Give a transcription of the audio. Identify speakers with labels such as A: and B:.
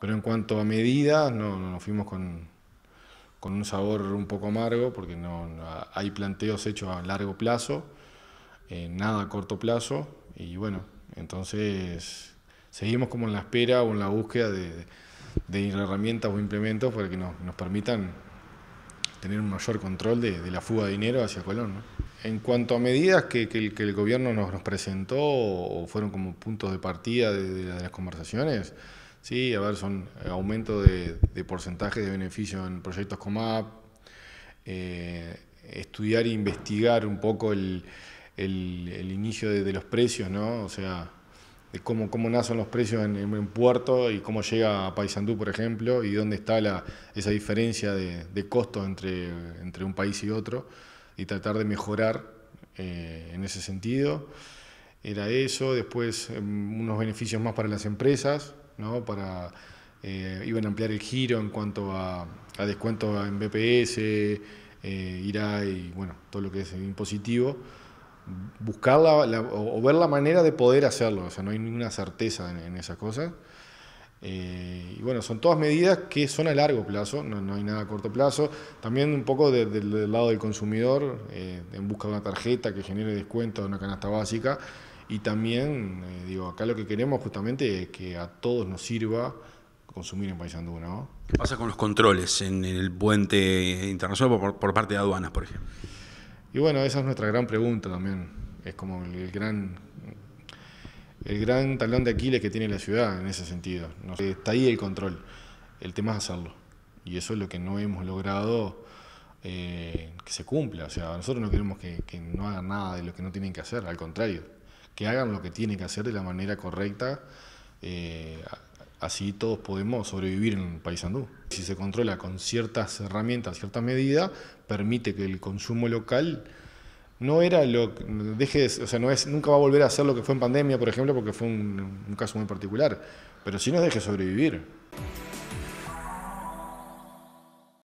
A: Pero en cuanto a medidas, no, nos fuimos con, con, un sabor un poco amargo, porque no, hay planteos hechos a largo plazo, eh, nada a corto plazo, y bueno, entonces seguimos como en la espera o en la búsqueda de, de herramientas o implementos para que nos, nos permitan tener un mayor control de, de, la fuga de dinero hacia Colón. ¿no? En cuanto a medidas que, que, el, gobierno nos, nos, presentó o fueron como puntos de partida de, de las conversaciones, Sí, a ver, son eh, aumento de, de porcentajes de beneficio en proyectos como app, eh, estudiar e investigar un poco el, inicio de, los precios, ¿no? O sea, de cómo, nacen los precios en, un Puerto y cómo llega a Paysandú, por ejemplo, y dónde está la, esa diferencia de, costo entre, un país y otro, y tratar de mejorar eh, en ese sentido. Era eso, después em, unos beneficios más para las empresas, para, eh, iban a ampliar el giro en cuanto a, descuentos descuento en BPS, eh, IRA y bueno, todo lo que es impositivo. Buscar o, ver la manera de poder hacerlo, o sea, no hay ninguna certeza en, esas cosas. Eh, y bueno, son todas medidas que son a largo plazo, no, hay nada a corto plazo. También un poco del lado del consumidor, en busca de una tarjeta que genere descuento de una canasta básica. Y también, eh, digo, acá lo que queremos justamente es que a todos nos sirva consumir en Paysandú, ¿no? ¿Qué pasa con los controles en el puente internacional por, parte de aduanas, por ejemplo? Y bueno, esa es nuestra gran pregunta también. Es como el, gran el gran talón de Aquiles que tiene la ciudad en ese sentido. Está ahí el control. El tema es hacerlo. Y eso es lo que no hemos logrado eh, que se cumpla. O sea, nosotros no queremos que, que no hagan nada de lo que no tienen que hacer, al contrario, que hagan lo que tienen que hacer de la manera correcta. Eh, así todos podemos sobrevivir en país el andú. Si se controla con ciertas herramientas, cierta medida, permite que el consumo local no era lo deje, o sea, no es nunca va a volver a ser lo que fue en pandemia, por ejemplo, porque fue un, un caso muy particular, pero sí nos deje sobrevivir.